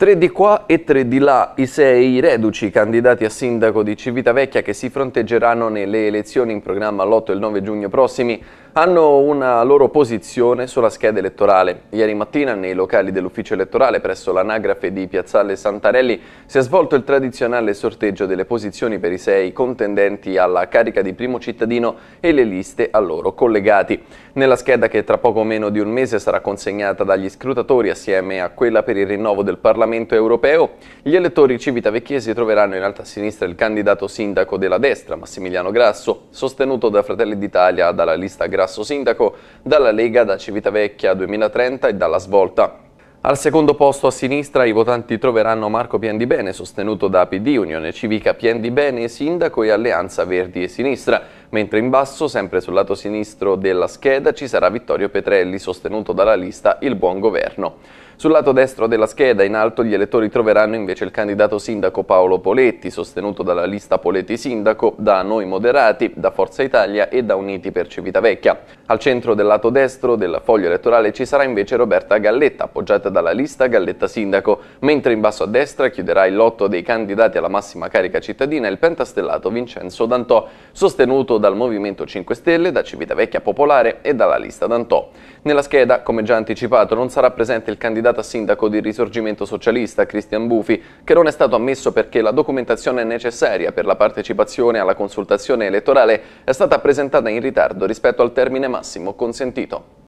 Tre di qua e tre di là i sei reduci candidati a sindaco di Civitavecchia che si fronteggeranno nelle elezioni in programma l'8 e il 9 giugno prossimi hanno una loro posizione sulla scheda elettorale. Ieri mattina nei locali dell'ufficio elettorale presso l'anagrafe di Piazzale Santarelli si è svolto il tradizionale sorteggio delle posizioni per i sei contendenti alla carica di primo cittadino e le liste a loro collegati. Nella scheda che tra poco meno di un mese sarà consegnata dagli scrutatori assieme a quella per il rinnovo del Parlamento europeo, gli elettori civitavecchiesi troveranno in alta sinistra il candidato sindaco della destra Massimiliano Grasso, sostenuto da Fratelli d'Italia dalla lista Grasso Grasso Sindaco, dalla Lega, da Civitavecchia 2030 e dalla Svolta. Al secondo posto a sinistra i votanti troveranno Marco Piandibene, sostenuto da PD, Unione Civica Piandibene, Sindaco e Alleanza Verdi e Sinistra, mentre in basso, sempre sul lato sinistro della scheda, ci sarà Vittorio Petrelli, sostenuto dalla lista Il Buon Governo. Sul lato destro della scheda in alto gli elettori troveranno invece il candidato sindaco Paolo Poletti, sostenuto dalla lista Poletti Sindaco, da Noi Moderati, da Forza Italia e da Uniti per Civitavecchia. Al centro del lato destro del foglio elettorale ci sarà invece Roberta Galletta, appoggiata dalla lista Galletta Sindaco, mentre in basso a destra chiuderà il lotto dei candidati alla massima carica cittadina il pentastellato Vincenzo Dantò, sostenuto dal Movimento 5 Stelle, da Civitavecchia Popolare e dalla lista Dantò. Nella scheda, come già anticipato, non sarà presente il candidato candidata a sindaco di risorgimento socialista, Christian Bufi, che non è stato ammesso perché la documentazione necessaria per la partecipazione alla consultazione elettorale è stata presentata in ritardo rispetto al termine massimo consentito.